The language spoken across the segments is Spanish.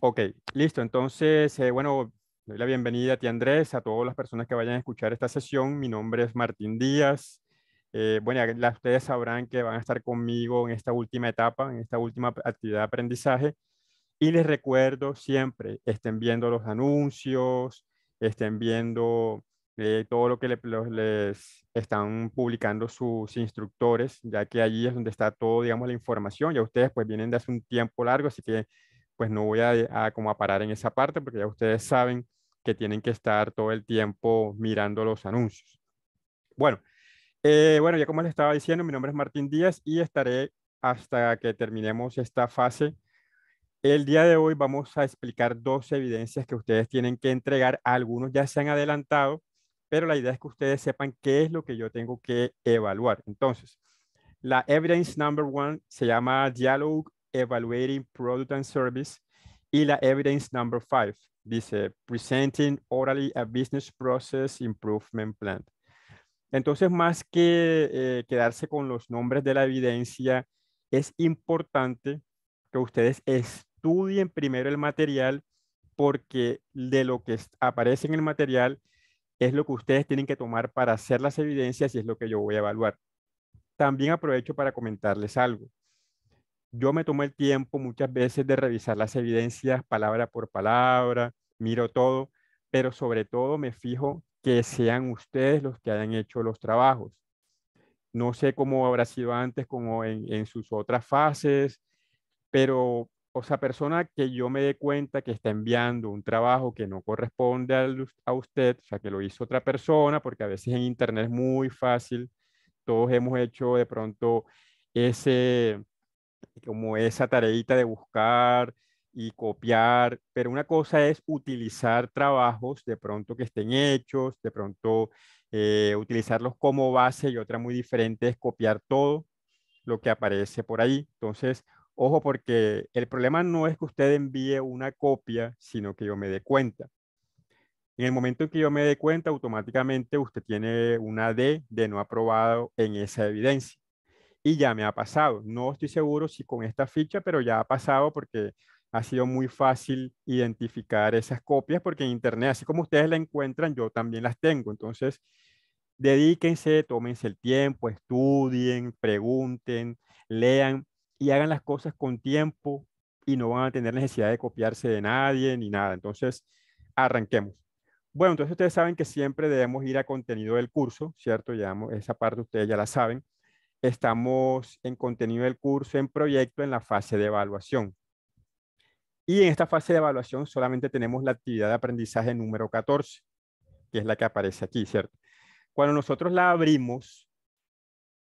Ok, listo. Entonces, eh, bueno, doy la bienvenida a ti, Andrés, a todas las personas que vayan a escuchar esta sesión. Mi nombre es Martín Díaz. Eh, bueno, ustedes sabrán que van a estar conmigo en esta última etapa, en esta última actividad de aprendizaje. Y les recuerdo siempre, estén viendo los anuncios, estén viendo eh, todo lo que les están publicando sus instructores, ya que allí es donde está todo, digamos, la información. Ya ustedes pues vienen de hace un tiempo largo, así que pues no voy a, eh, como parar en esa parte porque ya ustedes saben que tienen que estar todo el tiempo mirando los anuncios. Bueno, eh, bueno, ya como les estaba diciendo, mi nombre es Martín Díaz y estaré hasta que terminemos esta fase. El día de hoy vamos a explicar dos evidencias que ustedes tienen que entregar. Algunos ya se han adelantado, pero la idea es que ustedes sepan qué es lo que yo tengo que evaluar. Entonces, la evidence number one se llama Dialogue Evaluating Product and Service. Y la evidence number five dice, presenting orally a business process improvement plan. Entonces, más que eh, quedarse con los nombres de la evidencia, es importante que ustedes estudien primero el material porque de lo que aparece en el material es lo que ustedes tienen que tomar para hacer las evidencias y es lo que yo voy a evaluar. También aprovecho para comentarles algo yo me tomo el tiempo muchas veces de revisar las evidencias palabra por palabra, miro todo, pero sobre todo me fijo que sean ustedes los que hayan hecho los trabajos. No sé cómo habrá sido antes, como en, sus otras fases, pero, esa persona que yo me dé cuenta que está enviando un trabajo que no corresponde a, a usted, o sea, que lo hizo otra persona, porque a veces en Internet es muy fácil, todos hemos hecho de pronto ese, como esa tareita de buscar y copiar, pero una cosa es utilizar trabajos de pronto que estén hechos, de pronto eh, utilizarlos como base y otra muy diferente es copiar todo lo que aparece por ahí. Entonces, ojo porque el problema no es que usted envíe una copia, sino que yo me dé cuenta. En el momento en que yo me dé cuenta, automáticamente usted tiene una D de no aprobado en esa evidencia y ya me ha pasado. No estoy seguro si con esta ficha, pero ya ha pasado porque ha sido muy fácil identificar esas copias porque en Internet, así como ustedes la encuentran, yo también las tengo. Entonces, dedíquense, tómense el tiempo, estudien, pregunten, lean y hagan las cosas con tiempo y no van a tener necesidad de copiarse de nadie ni nada. Entonces, arranquemos. Bueno, entonces ustedes saben que siempre debemos ir a contenido del curso, ¿cierto? Ya esa parte ustedes ya la saben estamos en contenido del curso, en proyecto, en la fase de evaluación. Y en esta fase de evaluación solamente tenemos la actividad de aprendizaje número 14, que es la que aparece aquí, ¿cierto? Cuando nosotros la abrimos,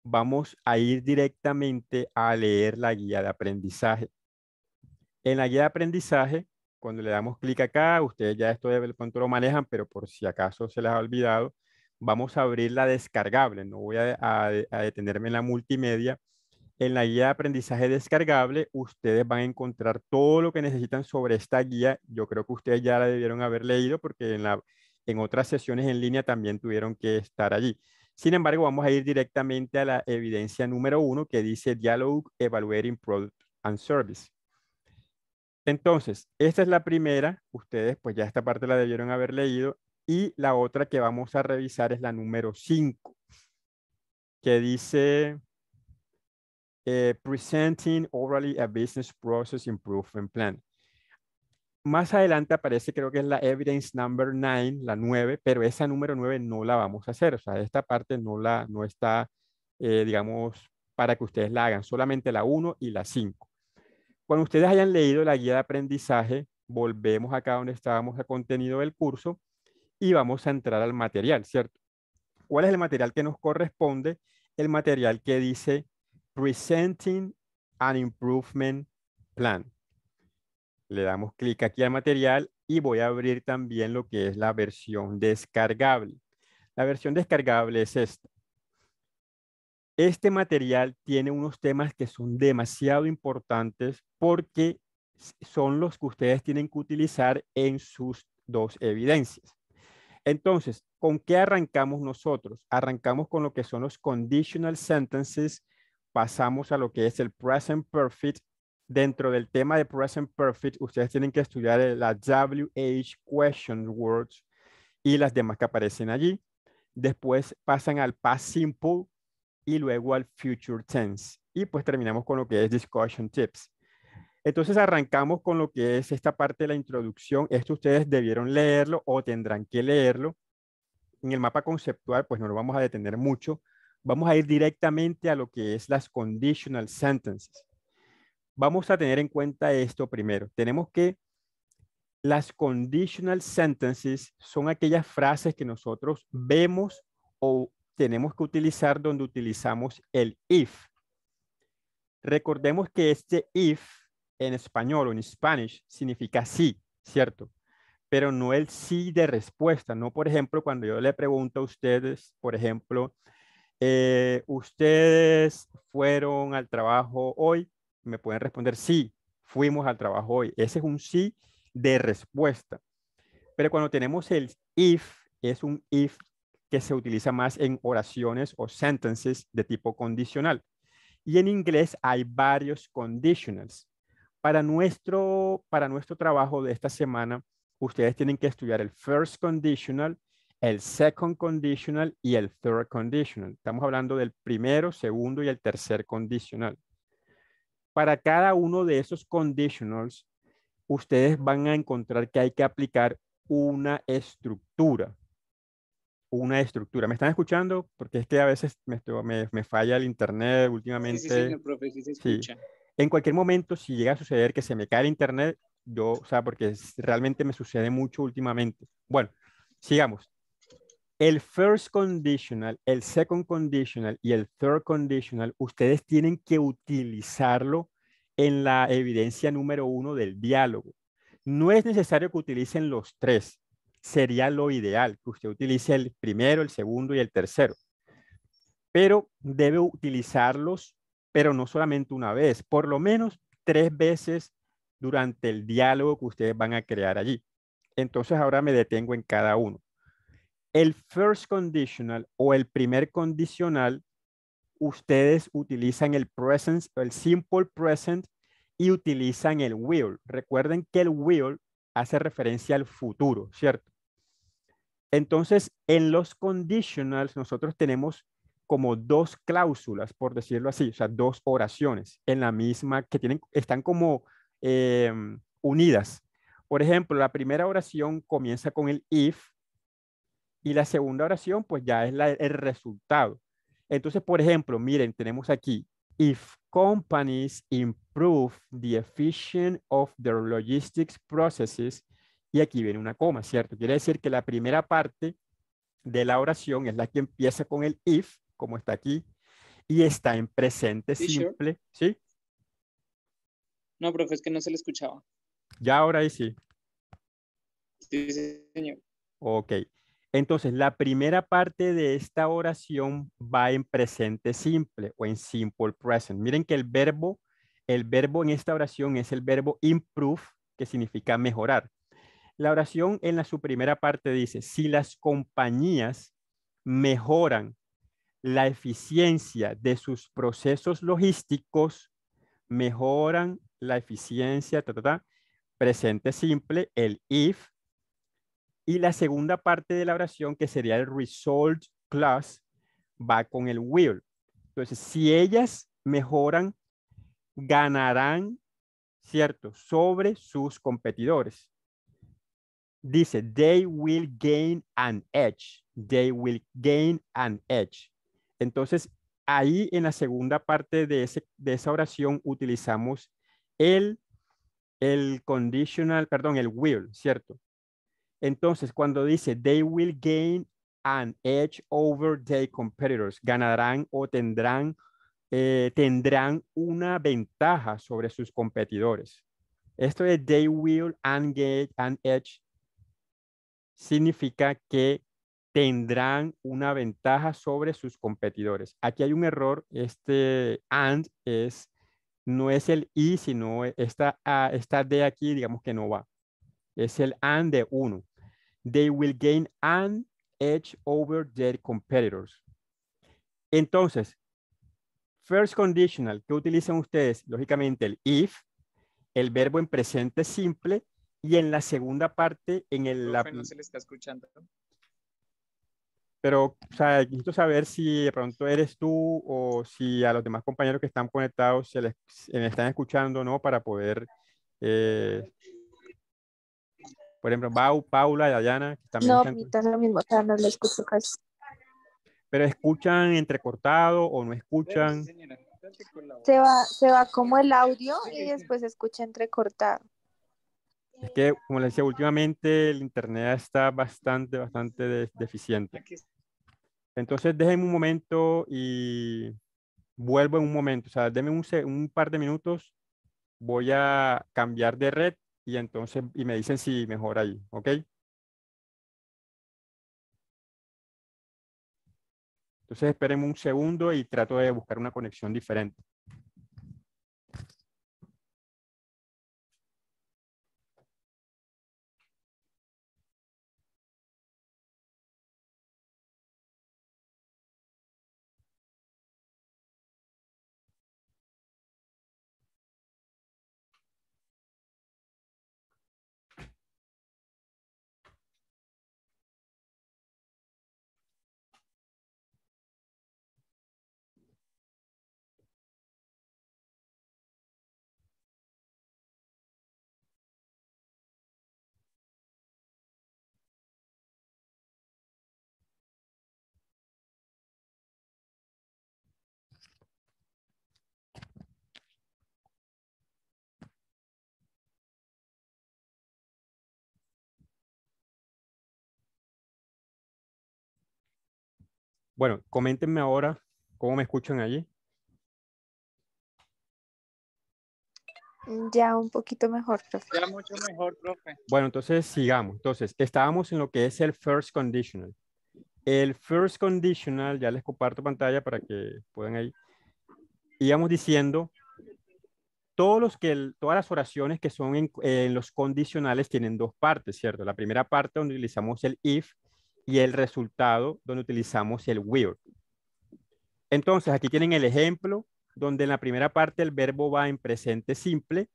vamos a ir directamente a leer la guía de aprendizaje. En la guía de aprendizaje, cuando le damos clic acá, ustedes ya esto de control lo manejan, pero por si acaso se les ha olvidado, vamos a abrir la descargable. No voy a, detenerme en la multimedia. En la guía de aprendizaje descargable, ustedes van a encontrar todo lo que necesitan sobre esta guía. Yo creo que ustedes ya la debieron haber leído porque en, en otras sesiones en línea también tuvieron que estar allí. Sin embargo, vamos a ir directamente a la evidencia número uno que dice Dialogue Evaluating Product and Service. Entonces, esta es la primera. Ustedes, pues ya esta parte la debieron haber leído. Y la otra que vamos a revisar es la número 5, que dice eh, Presenting Orally a Business Process Improvement Plan. Más adelante aparece, creo que es la Evidence Number 9, la 9, pero esa número 9 no la vamos a hacer. O sea, esta parte no, la, no está, eh, digamos, para que ustedes la hagan, solamente la 1 y la 5. Cuando ustedes hayan leído la guía de aprendizaje, volvemos acá donde estábamos a contenido del curso y vamos a entrar al material, ¿cierto? ¿Cuál es el material que nos corresponde? El material que dice Presenting an Improvement Plan. Le damos clic aquí al material y voy a abrir también lo que es la versión descargable. La versión descargable es esta. Este material tiene unos temas que son demasiado importantes porque son los que ustedes tienen que utilizar en sus dos evidencias. Entonces, ¿con qué arrancamos nosotros? Arrancamos con lo que son los conditional sentences, pasamos a lo que es el present perfect. Dentro del tema de present perfect, ustedes tienen que estudiar la WH question words y las demás que aparecen allí. Después pasan al past simple y luego al future tense. Y pues terminamos con lo que es discussion tips. Entonces arrancamos con lo que es esta parte de la introducción. Esto ustedes debieron leerlo o tendrán que leerlo. En el mapa conceptual, pues no lo vamos a detener mucho. Vamos a ir directamente a lo que es las conditional sentences. Vamos a tener en cuenta esto primero. Tenemos que las conditional sentences son aquellas frases que nosotros vemos o tenemos que utilizar donde utilizamos el if. Recordemos que este if en español o en Spanish significa sí, ¿cierto? Pero no el sí de respuesta, ¿no? Por ejemplo, cuando yo le pregunto a ustedes, por ejemplo, eh, ¿ustedes fueron al trabajo hoy? Me pueden responder sí, fuimos al trabajo hoy. Ese es un sí de respuesta. Pero cuando tenemos el if, es un if que se utiliza más en oraciones o sentences de tipo condicional. Y en inglés hay varios conditionals. Para nuestro, para nuestro trabajo de esta semana, ustedes tienen que estudiar el first conditional, el second conditional y el third conditional. Estamos hablando del primero, segundo y el tercer condicional. Para cada uno de esos conditionals, ustedes van a encontrar que hay que aplicar una estructura. Una estructura. ¿Me están escuchando? Porque es que a veces me, me, falla el internet últimamente. Sí, sí, profe, sí se escucha en cualquier momento, si llega a suceder que se me cae el internet, yo, o sea, porque realmente me sucede mucho últimamente. Bueno, sigamos. El first conditional, el second conditional y el third conditional, ustedes tienen que utilizarlo en la evidencia número uno del diálogo. No es necesario que utilicen los tres. Sería lo ideal que usted utilice el primero, el segundo y el tercero. Pero debe utilizarlos pero no solamente una vez, por lo menos tres veces durante el diálogo que ustedes van a crear allí. Entonces ahora me detengo en cada uno. El first conditional o el primer condicional, ustedes utilizan el present, el simple present y utilizan el will. Recuerden que el will hace referencia al futuro, ¿cierto? Entonces, en los conditionals nosotros tenemos como dos cláusulas, por decirlo así, o sea, dos oraciones en la misma que tienen, están como em, unidas. Por ejemplo, la primera oración comienza con el if y la segunda oración pues ya es el resultado. Entonces, por ejemplo, miren, tenemos aquí, if companies improve the efficiency of their logistics processes, y aquí viene una coma, ¿cierto? Quiere decir que la primera parte de la oración es la que empieza con el if como está aquí, y está en presente simple, ¿sí? No, profe, es que no se le escuchaba. Ya ahora sí. Sí, señor. Ok. Entonces, la primera parte de esta oración va en presente simple o en simple present. Miren que el verbo, el verbo en esta oración es el verbo improve, que significa mejorar. La oración en la, su primera parte dice, si las compañías mejoran la eficiencia de sus procesos logísticos, mejoran la eficiencia, presente simple, el if, y la segunda parte de la oración, que sería el result class, va con el will. Entonces, si ellas mejoran, ganarán, ¿cierto?, sobre sus competidores. Dice, they will gain an edge. They will gain an edge. Entonces, ahí en la segunda parte de, esa oración utilizamos el, conditional, perdón, el will, ¿cierto? Entonces, cuando dice, they will gain an edge over their competitors, ganarán o tendrán, eh, tendrán una ventaja sobre sus competidores. Esto de they will and an edge significa que tendrán una ventaja sobre sus competidores. Aquí hay un error, este and es, no es el y, sino esta, de aquí, digamos que no va. Es el and de uno. They will gain an edge over their competitors. Entonces, first conditional, ¿qué utilizan ustedes? Lógicamente el if, el verbo en presente simple y en la segunda parte, en el... no se le está escuchando pero o sea, necesito saber si de pronto eres tú o si a los demás compañeros que están conectados se les, están escuchando, ¿no? Para poder, eh, por ejemplo, Bau, Paula, Dayana. Que no, ahorita lo mismo, o sea, no les escucho casi. Pero escuchan entrecortado o no escuchan. Se va, se va como el audio y después se escucha entrecortado. Es que, como les decía, últimamente el internet está bastante, bastante deficiente. Entonces, déjenme un momento y vuelvo en un momento. O sea, denme un, par de minutos. Voy a cambiar de red y entonces y me dicen si mejor ahí, ¿ok? Entonces espérenme un segundo y trato de buscar una conexión diferente. Bueno, coméntenme ahora cómo me escuchan allí. Ya un poquito mejor, profe. Ya mucho mejor, profe. Bueno, entonces sigamos. Entonces, estábamos en lo que es el first conditional. El first conditional, ya les comparto pantalla para que puedan ahí. Íbamos diciendo, todos los que, todas las oraciones que son en, en los condicionales tienen dos partes, ¿cierto? La primera parte donde utilizamos el if y el resultado donde utilizamos el will. Entonces, aquí tienen el ejemplo donde en la primera parte el verbo va en presente simple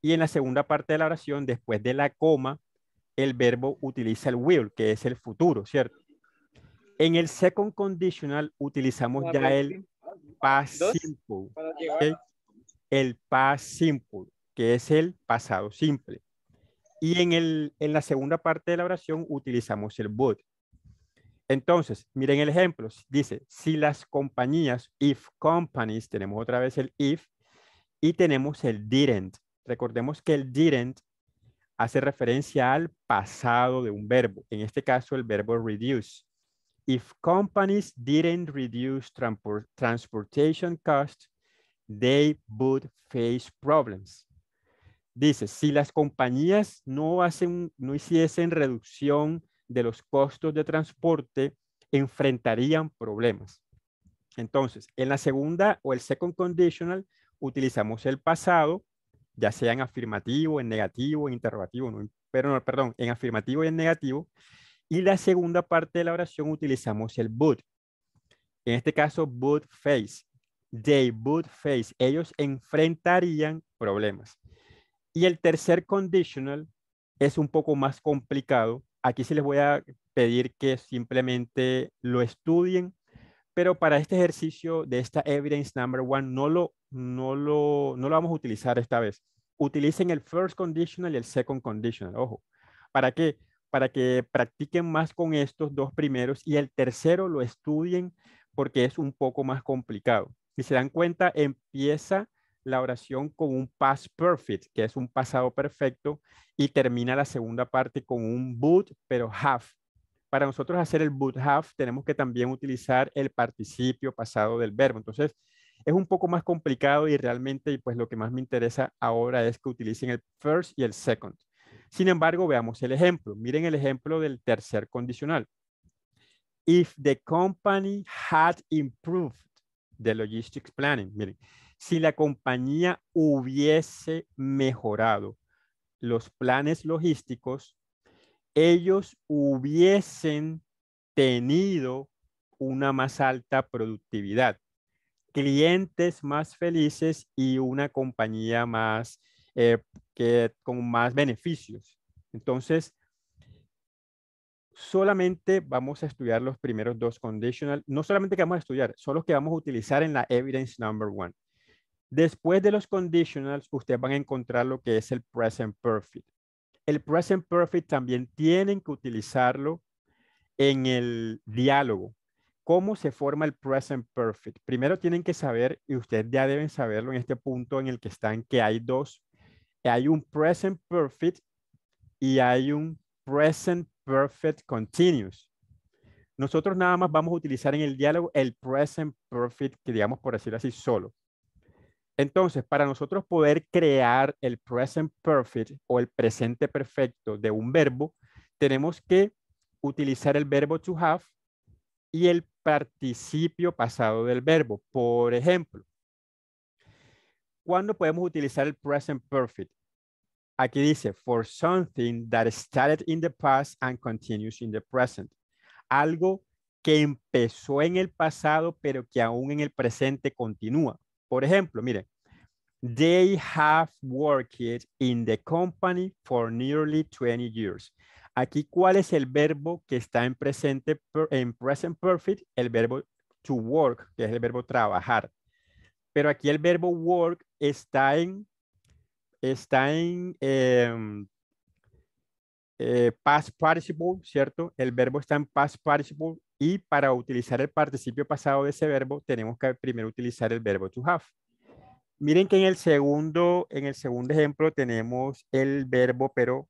y en la segunda parte de la oración, después de la coma, el verbo utiliza el will, que es el futuro, ¿cierto? En el second conditional utilizamos ya el past simple, el past simple, que es el pasado simple. Y en, el, en la segunda parte de la oración utilizamos el would. Entonces, miren el ejemplo. Dice, si las compañías, if companies, tenemos otra vez el if y tenemos el didn't. Recordemos que el didn't hace referencia al pasado de un verbo. En este caso, el verbo reduce. If companies didn't reduce transportation costs, they would face problems. Dice, si las compañías no, hacen, no hiciesen reducción de los costos de transporte enfrentarían problemas. Entonces, en la segunda o el second conditional utilizamos el pasado, ya sea en afirmativo, en negativo, en interrogativo, pero no, perdón, en afirmativo y en negativo. Y la segunda parte de la oración utilizamos el but. En este caso, but face. They would face. Ellos enfrentarían problemas. Y el tercer conditional es un poco más complicado Aquí sí les voy a pedir que simplemente lo estudien, pero para este ejercicio de esta evidence number one no lo, no lo, no lo vamos a utilizar esta vez. Utilicen el first conditional y el second conditional, ojo. ¿Para qué? Para que practiquen más con estos dos primeros y el tercero lo estudien porque es un poco más complicado. Si se dan cuenta, empieza la oración con un past perfect, que es un pasado perfecto, y termina la segunda parte con un but pero have. Para nosotros hacer el but have, tenemos que también utilizar el participio pasado del verbo. Entonces, es un poco más complicado y realmente, pues lo que más me interesa ahora es que utilicen el first y el second. Sin embargo, veamos el ejemplo. Miren el ejemplo del tercer condicional. If the company had improved the logistics planning. Miren, si la compañía hubiese mejorado los planes logísticos, ellos hubiesen tenido una más alta productividad, clientes más felices y una compañía más eh, que, con más beneficios. Entonces, solamente vamos a estudiar los primeros dos conditional, no solamente que vamos a estudiar, son los que vamos a utilizar en la evidence number one. Después de los conditionals, ustedes van a encontrar lo que es el present perfect. El present perfect también tienen que utilizarlo en el diálogo. ¿Cómo se forma el present perfect? Primero tienen que saber, y ustedes ya deben saberlo en este punto en el que están, que hay dos. Hay un present perfect y hay un present perfect continuous. Nosotros nada más vamos a utilizar en el diálogo el present perfect, que digamos por decirlo así, solo. Entonces, para nosotros poder crear el present perfect o el presente perfecto de un verbo, tenemos que utilizar el verbo to have y el participio pasado del verbo. Por ejemplo, ¿cuándo podemos utilizar el present perfect? Aquí dice, for something that started in the past and continues in the present. Algo que empezó en el pasado, pero que aún en el presente continúa. Por ejemplo, mire, they have worked in the company for nearly 20 years. Aquí, ¿cuál es el verbo que está en presente, en present perfect? El verbo to work, que es el verbo trabajar. Pero aquí el verbo work está en, está en em, eh, past participle, ¿cierto? El verbo está en past participle y para utilizar el participio pasado de ese verbo, tenemos que primero utilizar el verbo to have. Miren que en el segundo, en el segundo ejemplo tenemos el verbo pero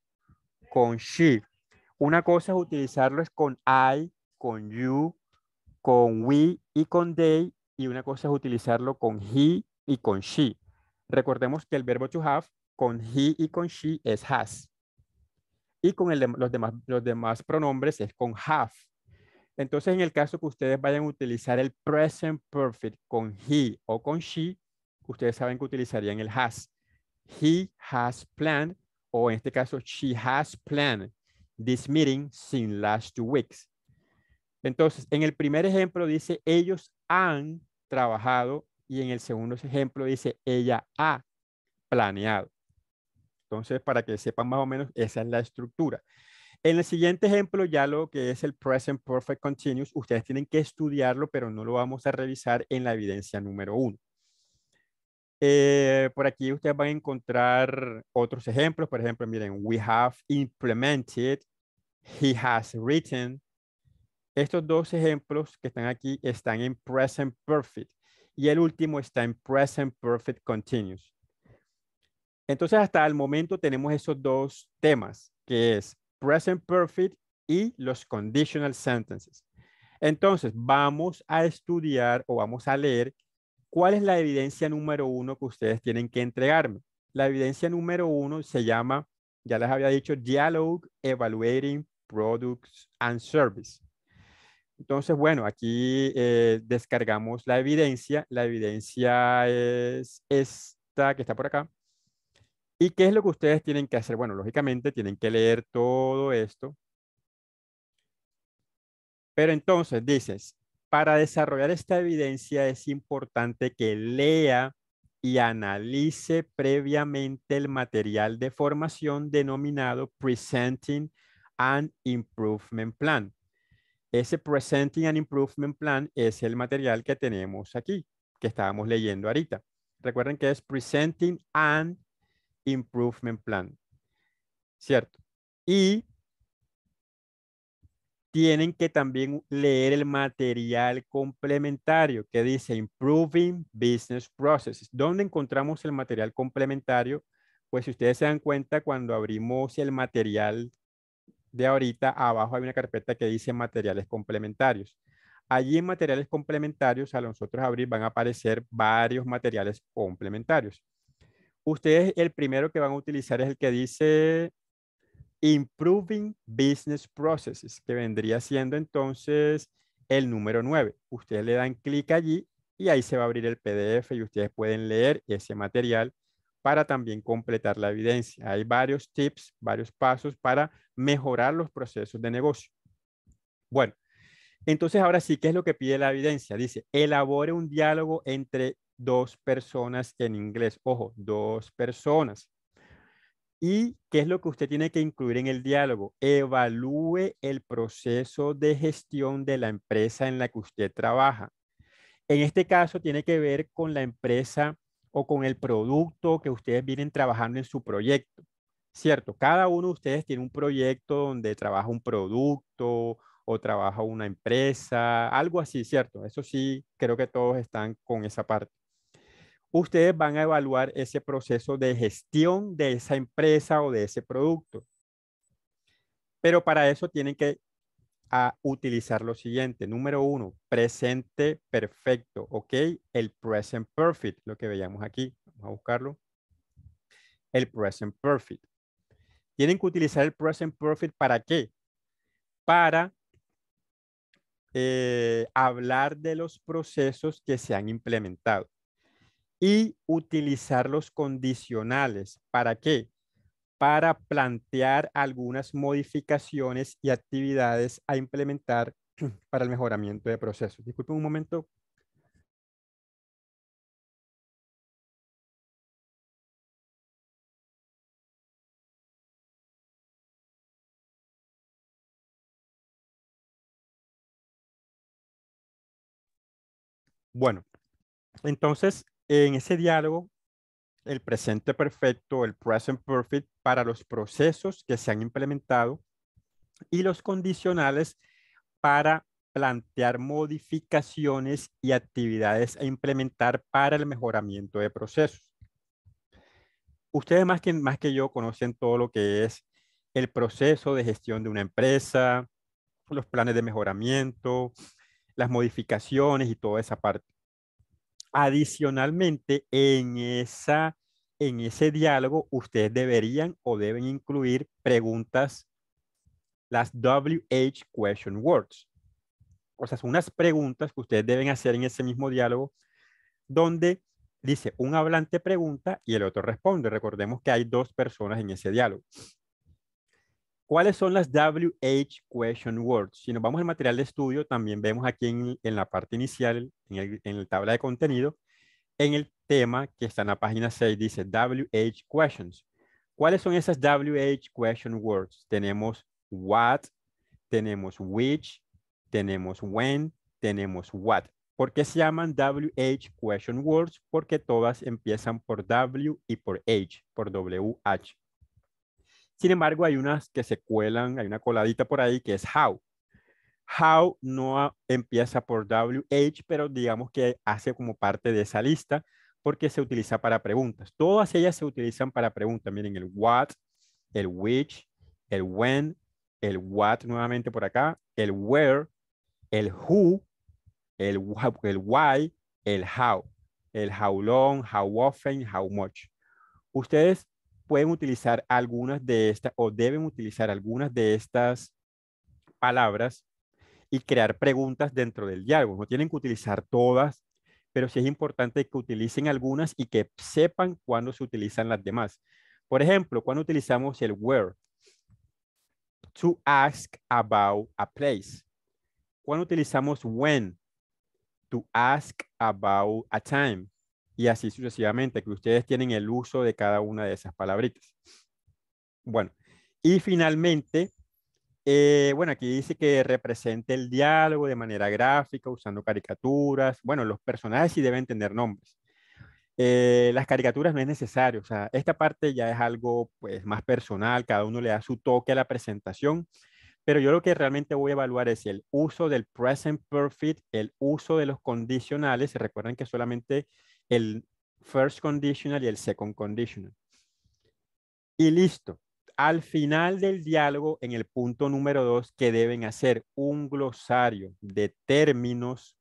con she. Una cosa es utilizarlo es con I, con you, con we y con they. Y una cosa es utilizarlo con he y con she. Recordemos que el verbo to have con he y con she es has. Y con los, demás, los demás pronombres es con have. Entonces, en el caso que ustedes vayan a utilizar el present perfect con he o con she, ustedes saben que utilizarían el has. He has planned, o en este caso, she has planned this meeting since last two weeks. Entonces, en el primer ejemplo dice, ellos han trabajado, y en el segundo ejemplo dice, ella ha planeado. Entonces, para que sepan más o menos, esa es la estructura. En el siguiente ejemplo, ya lo que es el Present Perfect Continuous, ustedes tienen que estudiarlo, pero no lo vamos a revisar en la evidencia número uno. Eh, por aquí ustedes van a encontrar otros ejemplos. Por ejemplo, miren, we have implemented, he has written. Estos dos ejemplos que están aquí están en present perfect y el último está en present perfect continuous. Entonces, hasta el momento tenemos esos dos temas, que es present perfect y los conditional sentences. Entonces, vamos a estudiar o vamos a leer cuál es la evidencia número uno que ustedes tienen que entregarme. La evidencia número uno se llama, ya les había dicho, Dialogue Evaluating Products and Service. Entonces, bueno, aquí eh, descargamos la evidencia. La evidencia es esta que está por acá. ¿Y qué es lo que ustedes tienen que hacer? Bueno, lógicamente tienen que leer todo esto. Pero entonces dices, para desarrollar esta evidencia es importante que lea y analice previamente el material de formación denominado Presenting an Improvement Plan. Ese Presenting an Improvement Plan es el material que tenemos aquí, que estábamos leyendo ahorita. Recuerden que es Presenting an Improvement Plan. ¿Cierto? Y tienen que también leer el material complementario que dice Improving Business Processes. ¿Dónde encontramos el material complementario? Pues si ustedes se dan cuenta, cuando abrimos el material de ahorita, abajo hay una carpeta que dice materiales complementarios. Allí en materiales complementarios, a nosotros abrir van a aparecer varios materiales complementarios ustedes el primero que van a utilizar es el que dice Improving Business Processes, que vendría siendo entonces el número 9. Ustedes le dan clic allí y ahí se va a abrir el PDF y ustedes pueden leer ese material para también completar la evidencia. Hay varios tips, varios pasos para mejorar los procesos de negocio. Bueno, entonces ahora sí, ¿qué es lo que pide la evidencia? Dice, elabore un diálogo entre dos personas en inglés. Ojo, dos personas. ¿Y qué es lo que usted tiene que incluir en el diálogo? Evalúe el proceso de gestión de la empresa en la que usted trabaja. En este caso tiene que ver con la empresa o con el producto que ustedes vienen trabajando en su proyecto. Cierto, cada uno de ustedes tiene un proyecto donde trabaja un producto o trabaja una empresa, algo así, ¿cierto? Eso sí, creo que todos están con esa parte ustedes van a evaluar ese proceso de gestión de esa empresa o de ese producto. Pero para eso tienen que ah, utilizar lo siguiente. Número uno, presente perfecto, ¿ok? El present perfect, lo que veíamos aquí. Vamos a buscarlo. El present perfect. Tienen que utilizar el present perfect para qué? Para eh, hablar de los procesos que se han implementado y utilizar los condicionales. ¿Para qué? Para plantear algunas modificaciones y actividades a implementar para el mejoramiento de procesos. Disculpen un momento. Bueno, entonces en ese diálogo el presente perfecto, el present perfect para los procesos que se han implementado y los condicionales para plantear modificaciones y actividades a implementar para el mejoramiento de procesos. Ustedes más que, más que yo conocen todo lo que es el proceso de gestión de una empresa, los planes de mejoramiento, las modificaciones y toda esa parte. Adicionalmente, en, esa, en ese diálogo, ustedes deberían o deben incluir preguntas, las WH question words. O sea, unas preguntas que ustedes deben hacer en ese mismo diálogo donde dice un hablante pregunta y el otro responde. Recordemos que hay dos personas en ese diálogo. ¿Cuáles son las WH question words? Si nos vamos al material de estudio, también vemos aquí en, la parte inicial, en, en la tabla de contenido, en el tema que está en la página 6, dice WH questions. ¿Cuáles son esas WH question words? Tenemos what, tenemos which, tenemos when, tenemos what. ¿Por qué se llaman WH question words? Porque todas empiezan por W y por H, por WH. Sin embargo, hay unas que se cuelan, hay una coladita por ahí que es how. How no empieza por WH, pero digamos que hace como parte de esa lista porque se utiliza para preguntas. Todas ellas se utilizan para preguntas. Miren, el what, el which, el when, el what nuevamente por acá, el where, el who, el, el why, el how. El how long, how often, how much. Ustedes pueden utilizar algunas de estas o deben utilizar algunas de estas palabras y crear preguntas dentro del diálogo. No tienen que utilizar todas, pero sí es importante que utilicen algunas y que sepan cuándo se utilizan las demás. Por ejemplo, cuando utilizamos el where, to ask about a place. Cuando utilizamos when, to ask about a time y así sucesivamente, que ustedes tienen el uso de cada una de esas palabritas. Bueno, y finalmente, eh, bueno, aquí dice que represente el diálogo de manera gráfica, usando caricaturas. Bueno, los personajes sí deben tener nombres. Eh, las caricaturas no es necesario, o sea, esta parte ya es algo pues más personal, cada uno le da su toque a la presentación, pero yo lo que realmente voy a evaluar es el uso del present perfect, el uso de los condicionales, recuerden que solamente el first conditional y el second conditional. Y listo. Al final del diálogo, en el punto número dos, que deben hacer un glosario de términos,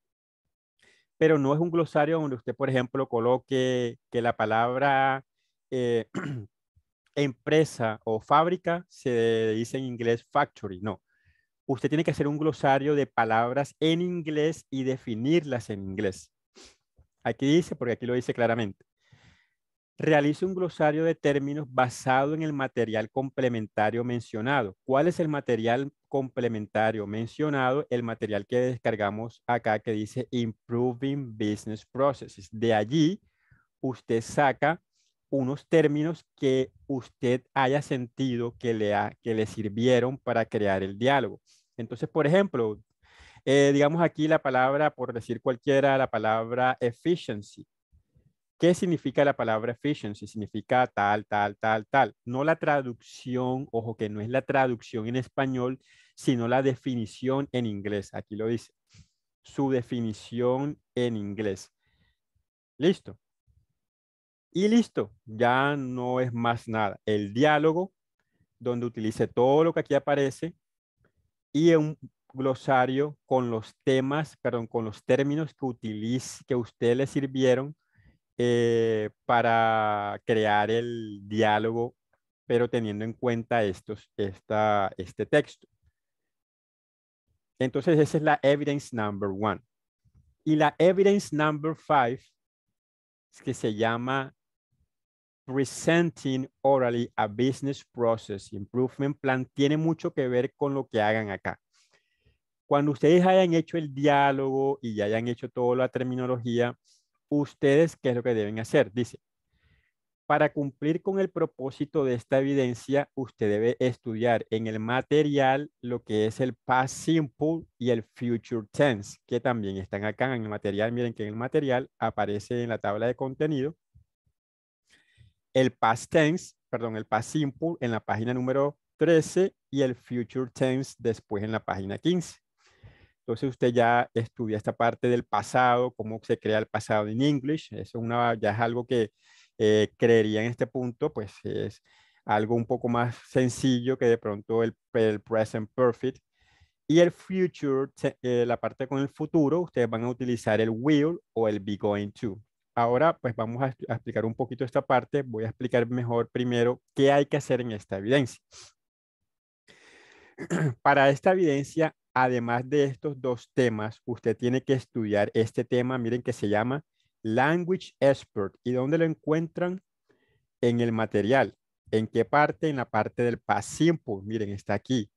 pero no es un glosario donde usted, por ejemplo, coloque que la palabra eh, empresa o fábrica se dice en inglés factory. No, usted tiene que hacer un glosario de palabras en inglés y definirlas en inglés. Aquí dice, porque aquí lo dice claramente. Realice un glosario de términos basado en el material complementario mencionado. ¿Cuál es el material complementario mencionado? El material que descargamos acá que dice Improving Business Processes. De allí, usted saca unos términos que usted haya sentido que le, que le sirvieron para crear el diálogo. Entonces, por ejemplo, eh, digamos aquí la palabra, por decir cualquiera, la palabra efficiency. ¿Qué significa la palabra efficiency? Significa tal, tal, tal, tal. No la traducción, ojo que no es la traducción en español, sino la definición en inglés. Aquí lo dice. Su definición en inglés. Listo. Y listo, ya no es más nada. El diálogo, donde utilice todo lo que aquí aparece y un glosario con los temas, perdón, con los términos que, utilice, que ustedes le sirvieron eh, para crear el diálogo, pero teniendo en cuenta estos, este texto. Entonces esa es la evidence number one. Y la evidence number five, que se llama Presenting Orally a Business Process Improvement Plan, tiene mucho que ver con lo que hagan acá. Cuando ustedes hayan hecho el diálogo y ya hayan hecho toda la terminología, ustedes qué es lo que deben hacer. Dice, para cumplir con el propósito de esta evidencia, usted debe estudiar en el material lo que es el past simple y el future tense, que también están acá en el material. Miren que en el material aparece en la tabla de contenido el past tense, perdón, el past simple en la página número 13 y el future tense después en la página 15. Entonces usted ya estudia esta parte del pasado, cómo se crea el pasado en English. Eso una, ya es algo que eh, creería en este punto, pues es algo un poco más sencillo que de pronto el, present perfect. Y el future, eh, la parte con el futuro, ustedes van a utilizar el will o el be going to. Ahora, pues vamos a, a explicar un poquito esta parte. Voy a explicar mejor primero qué hay que hacer en esta evidencia. Para esta evidencia además de estos dos temas, usted tiene que estudiar este tema, miren que se llama Language Expert. ¿Y dónde lo encuentran? En el material. ¿En qué parte? En la parte del past simple. Miren, está aquí.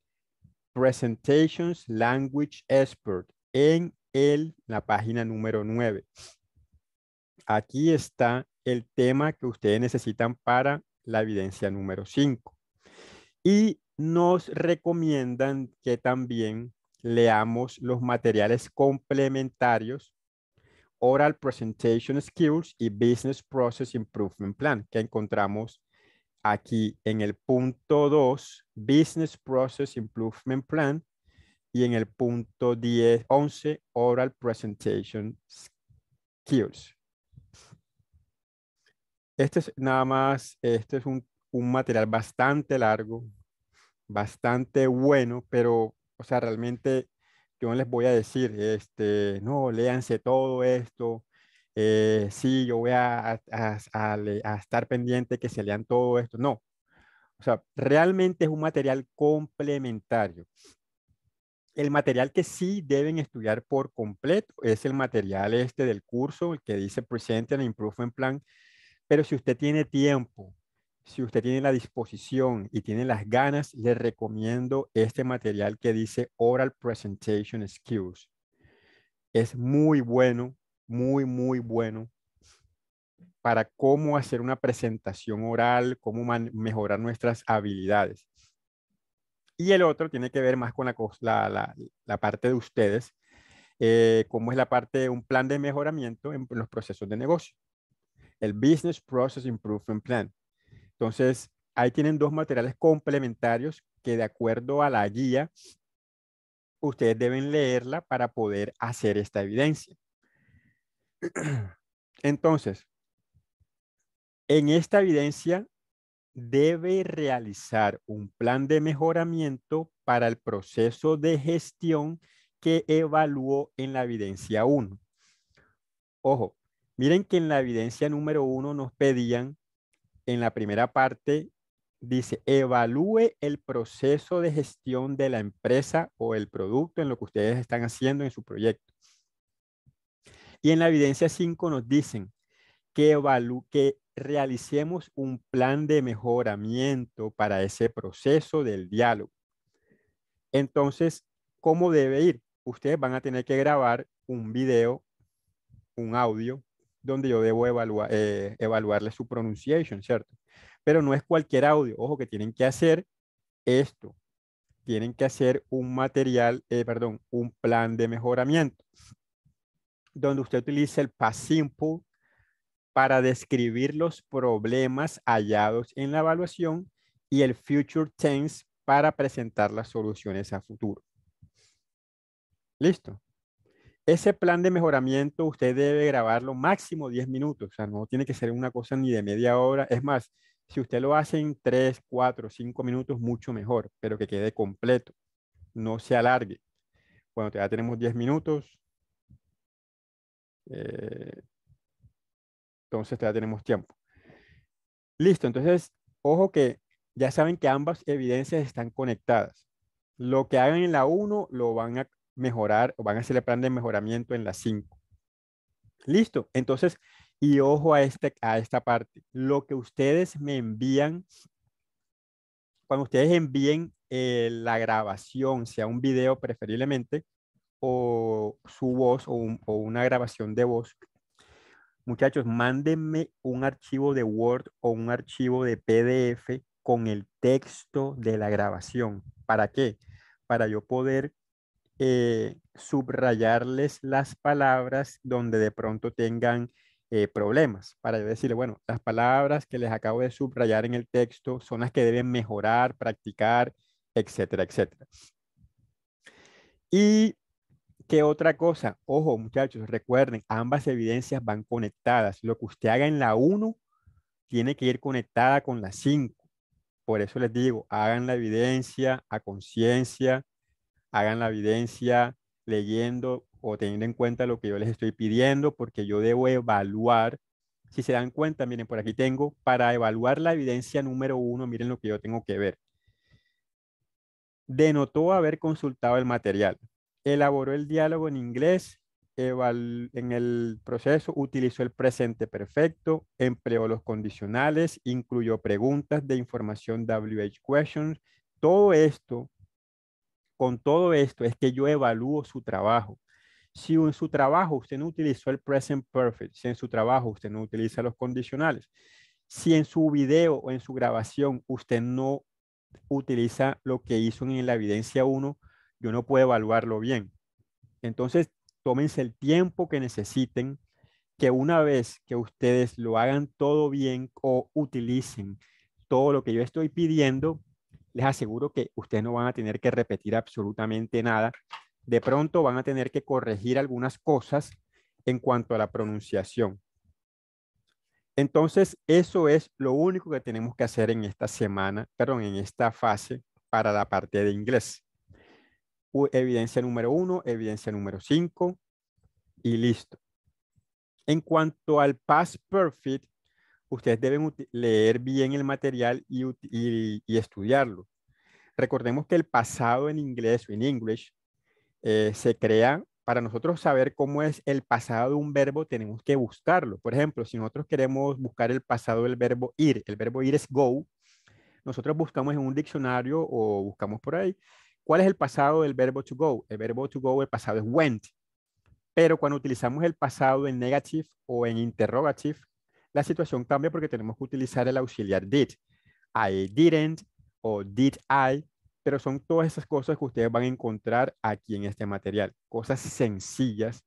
Presentations Language Expert en el, la página número 9. Aquí está el tema que ustedes necesitan para la evidencia número 5. Y nos recomiendan que también leamos los materiales complementarios Oral Presentation Skills y Business Process Improvement Plan que encontramos aquí en el punto 2, Business Process Improvement Plan y en el punto 10, 11, Oral Presentation Skills. Este es nada más, este es un, un material bastante largo, bastante bueno, pero o sea, realmente yo les voy a decir, este, no, léanse todo esto, eh, sí, yo voy a, a, estar pendiente que se lean todo esto, no. O sea, realmente es un material complementario. El material que sí deben estudiar por completo es el material este del curso, el que dice Present and Improvement Plan, pero si usted tiene tiempo si usted tiene la disposición y tiene las ganas, le recomiendo este material que dice Oral Presentation Skills. Es muy bueno, muy, muy bueno para cómo hacer una presentación oral, cómo mejorar nuestras habilidades. Y el otro tiene que ver más con la, parte de ustedes, como eh, cómo es la parte de un plan de mejoramiento en los procesos de negocio. El Business Process Improvement Plan entonces, ahí tienen dos materiales complementarios que de acuerdo a la guía, ustedes deben leerla para poder hacer esta evidencia. Entonces, en esta evidencia debe realizar un plan de mejoramiento para el proceso de gestión que evaluó en la evidencia 1. Ojo, miren que en la evidencia número 1 nos pedían en la primera parte dice, evalúe el proceso de gestión de la empresa o el producto en lo que ustedes están haciendo en su proyecto. Y en la evidencia 5 nos dicen que, que realicemos un plan de mejoramiento para ese proceso del diálogo. Entonces, ¿cómo debe ir? Ustedes van a tener que grabar un video, un audio, donde yo debo evaluar, eh, evaluarle su pronunciación, ¿cierto? Pero no es cualquier audio. Ojo que tienen que hacer esto. Tienen que hacer un material, eh, perdón, un plan de mejoramiento, donde usted utiliza el past simple para describir los problemas hallados en la evaluación y el future tense para presentar las soluciones a futuro. Listo. Ese plan de mejoramiento usted debe grabarlo máximo 10 minutos, o sea, no tiene que ser una cosa ni de media hora. Es más, si usted lo hace en 3, 4, 5 minutos, mucho mejor, pero que quede completo, no se alargue. Bueno, ya tenemos 10 minutos. Eh, entonces ya tenemos tiempo. Listo, entonces, ojo que ya saben que ambas evidencias están conectadas. Lo que hagan en la 1 lo van a mejorar, o van a hacer el plan de mejoramiento en las 5. Listo. Entonces, y ojo a, este, a esta parte. Lo que ustedes me envían, cuando ustedes envíen eh, la grabación, sea un video preferiblemente, o su voz o, o una grabación de voz, muchachos, mándenme un archivo de Word o un archivo de PDF con el texto de la grabación. ¿Para qué? Para yo poder eh, subrayarles las palabras donde de pronto tengan eh, problemas para decirle, bueno, las palabras que les acabo de subrayar en el texto son las que deben mejorar, practicar, etcétera, etcétera. Y qué otra cosa, ojo muchachos, recuerden, ambas evidencias van conectadas. Lo que usted haga en la 1 tiene que ir conectada con la 5. Por eso les digo, hagan la evidencia a conciencia, hagan la evidencia leyendo o teniendo en cuenta lo que yo les estoy pidiendo, porque yo debo evaluar. Si se dan cuenta, miren, por aquí tengo, para evaluar la evidencia número uno, miren lo que yo tengo que ver. Denotó haber consultado el material. Elaboró el diálogo en inglés. En el proceso utilizó el presente perfecto, empleó los condicionales, incluyó preguntas de información WH questions. Todo esto con todo esto es que yo evalúo su trabajo. Si en su trabajo usted no utilizó el present perfect, si en su trabajo usted no utiliza los condicionales, si en su video o en su grabación usted no utiliza lo que hizo en la evidencia 1, yo no puedo evaluarlo bien. Entonces, tómense el tiempo que necesiten, que una vez que ustedes lo hagan todo bien o utilicen todo lo que yo estoy pidiendo, les aseguro que ustedes no van a tener que repetir absolutamente nada. De pronto van a tener que corregir algunas cosas en cuanto a la pronunciación. Entonces, eso es lo único que tenemos que hacer en esta semana, perdón, en esta fase para la parte de inglés. Evidencia número uno, evidencia número cinco y listo. En cuanto al past perfect, ustedes deben leer bien el material y, estudiarlo. Recordemos que el pasado en inglés o en English eh, se crea para nosotros saber cómo es el pasado de un verbo, tenemos que buscarlo. Por ejemplo, si nosotros queremos buscar el pasado del verbo ir, el verbo ir es go, nosotros buscamos en un diccionario o buscamos por ahí, ¿cuál es el pasado del verbo to go? El verbo to go, el pasado es went. Pero cuando utilizamos el pasado en negative o en interrogative, la situación cambia porque tenemos que utilizar el auxiliar did. I didn't o did I, pero son todas esas cosas que ustedes van a encontrar aquí en este material. Cosas sencillas,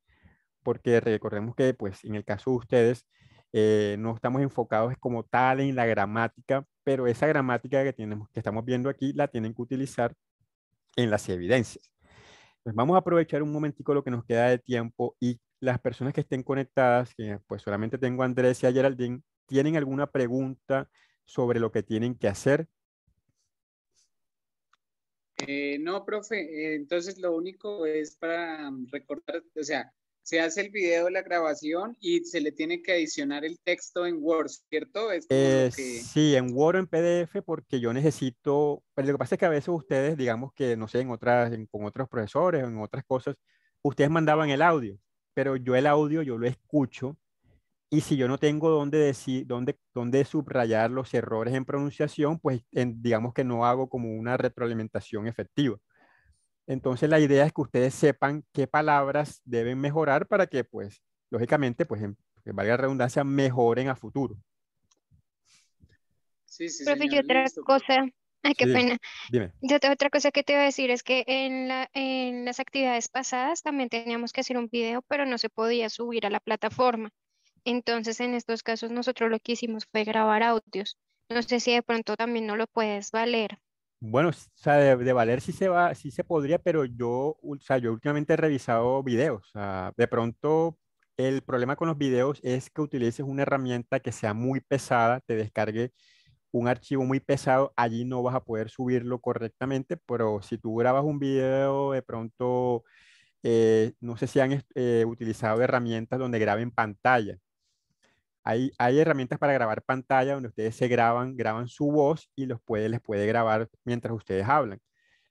porque recordemos que pues en el caso de ustedes eh, no estamos enfocados como tal en la gramática, pero esa gramática que, tenemos, que estamos viendo aquí la tienen que utilizar en las evidencias. vamos a aprovechar un momentico lo que nos queda de tiempo y las personas que estén conectadas, que pues solamente tengo a Andrés y a Geraldine, ¿tienen alguna pregunta sobre lo que tienen que hacer? Eh, no, profe, eh, entonces lo único es para mm, recordar, o sea, se hace el video, la grabación y se le tiene que adicionar el texto en Word, ¿cierto? Es eh, Sí, en Word o en PDF porque yo necesito, pero pues, lo que pasa es que a veces ustedes, digamos que, no sé, en otras, con otros profesores, o en otras cosas, ustedes mandaban el audio, pero yo el audio, yo lo escucho, y si yo no tengo dónde, decir, dónde, dónde subrayar los errores en pronunciación, pues digamos que no hago como una retroalimentación efectiva. Entonces la idea es que ustedes sepan qué palabras deben mejorar para que, pues, lógicamente, pues, en, valga la redundancia, mejoren a futuro. Sí, sí, Profe, y otra cosa, Ay, ah, qué pena. Dime. Yo, otra cosa que te iba a decir es que en, las actividades pasadas también teníamos que hacer un video, pero no se podía subir a la plataforma. Entonces, en estos casos, nosotros lo que hicimos fue grabar audios. No sé si de pronto también no lo puedes valer. Bueno, o sea, de, valer sí se va, sí se podría, pero yo, o sea, yo últimamente he revisado videos. de pronto, el problema con los videos es que utilices una herramienta que sea muy pesada, te descargue un archivo muy pesado, allí no vas a poder subirlo correctamente, pero si tú grabas un video, de pronto, eh, no sé si han eh, utilizado herramientas donde graben pantalla. Hay, hay, herramientas para grabar pantalla donde ustedes se graban, graban su voz y los puede, les puede grabar mientras ustedes hablan.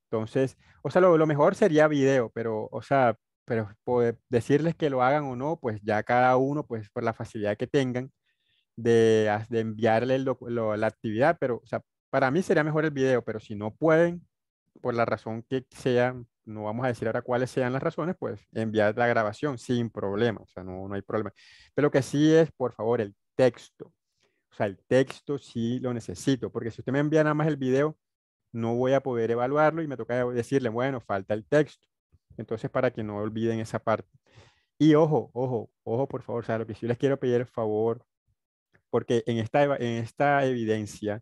Entonces, o sea, lo, mejor sería video, pero, o sea, pero poder decirles que lo hagan o no, pues ya cada uno, pues por la facilidad que tengan, de, enviarle la actividad, pero o sea, para mí sería mejor el video, pero si no pueden, por la razón que sea, no vamos a decir ahora cuáles sean las razones, pues enviar la grabación sin problema, o sea, no, no hay problema. Pero lo que sí es, por favor, el texto. O sea, el texto sí lo necesito, porque si usted me envía nada más el video, no voy a poder evaluarlo y me toca decirle, bueno, falta el texto. Entonces, para que no olviden esa parte. Y ojo, ojo, ojo, por favor, o sea, lo que sí les quiero pedir, por favor, porque en esta, en esta evidencia,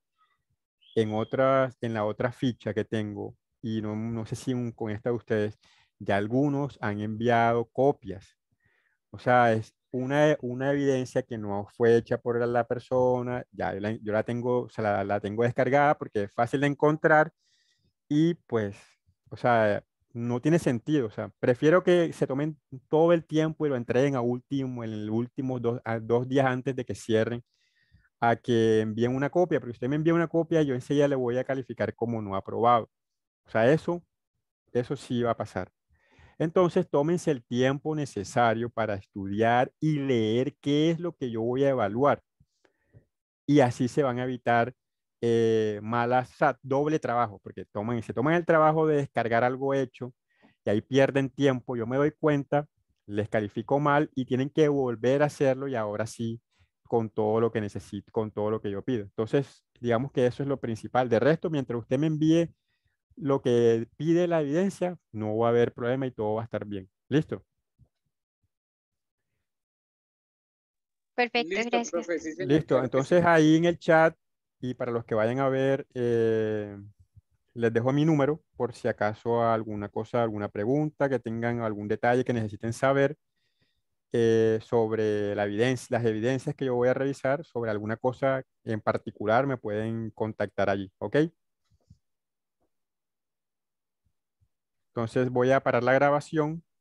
en, otras, en la otra ficha que tengo, y no, no sé si con esta de ustedes, ya algunos han enviado copias. O sea, es una, e, una evidencia que no fue hecha por la persona, ya yo la tengo, o sea, la, la tengo descargada porque es fácil de encontrar y pues, o sea, no tiene sentido. O sea, prefiero que se tomen todo el tiempo y lo entreguen a último, en el último dos, a dos días antes de que cierren, que envíen una copia, pero si usted me envía una copia, yo enseguida le voy a calificar como no aprobado. O sea, eso, eso sí va a pasar. Entonces, tómense el tiempo necesario para estudiar y leer qué es lo que yo voy a evaluar. Y así se van a evitar eh, malas, doble trabajo, porque toman, se toman el trabajo de descargar algo hecho y ahí pierden tiempo. Yo me doy cuenta, les califico mal y tienen que volver a hacerlo y ahora sí con todo lo que necesito, con todo lo que yo pido. Entonces, digamos que eso es lo principal. De resto, mientras usted me envíe lo que pide la evidencia, no va a haber problema y todo va a estar bien. ¿Listo? Perfecto, Listo, Listo, entonces ahí en el chat y para los que vayan a ver, eh, les dejo mi número por si acaso alguna cosa, alguna pregunta que tengan, algún detalle que necesiten saber. Eh, sobre la evidencia, las evidencias que yo voy a revisar sobre alguna cosa en particular, me pueden contactar allí, ¿ok? Entonces voy a parar la grabación.